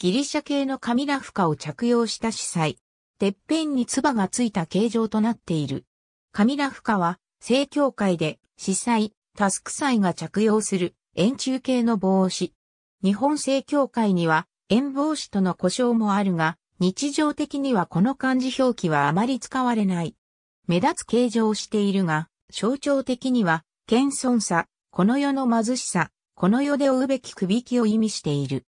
ギリシャ系のカミラフカを着用した司祭。てっぺんに唾がついた形状となっている。カミラフカは、正教会で、司祭、タスク祭が着用する、円柱形の帽子。日本正教会には、円帽子との呼称もあるが、日常的にはこの漢字表記はあまり使われない。目立つ形状をしているが、象徴的には、謙遜さ、この世の貧しさ、この世で追うべき首輝を意味している。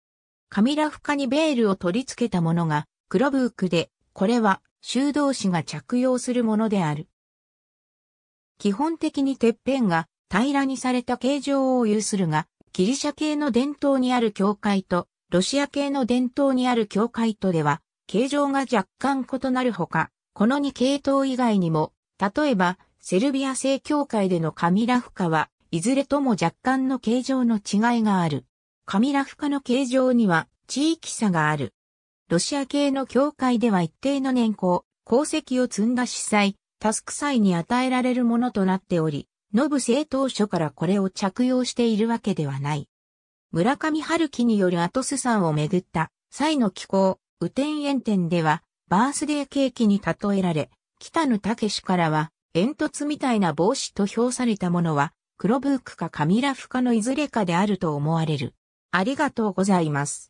カミラフカにベールを取り付けたものが黒ブークで、これは修道士が着用するものである。基本的にてっぺんが平らにされた形状を有するが、ギリシャ系の伝統にある教会と、ロシア系の伝統にある教会とでは、形状が若干異なるほか、この2系統以外にも、例えば、セルビア正教会でのカミラフカは、いずれとも若干の形状の違いがある。カミラフカの形状には地域差がある。ロシア系の教会では一定の年功、功績を積んだ司祭、タスク祭に与えられるものとなっており、ノブ政党書からこれを着用しているわけではない。村上春樹によるアトス山をめぐった際の気候、雨天炎天では、バースデーケーキに例えられ、北野武からは、煙突みたいな帽子と評されたものは、黒ブークかカミラフカのいずれかであると思われる。ありがとうございます。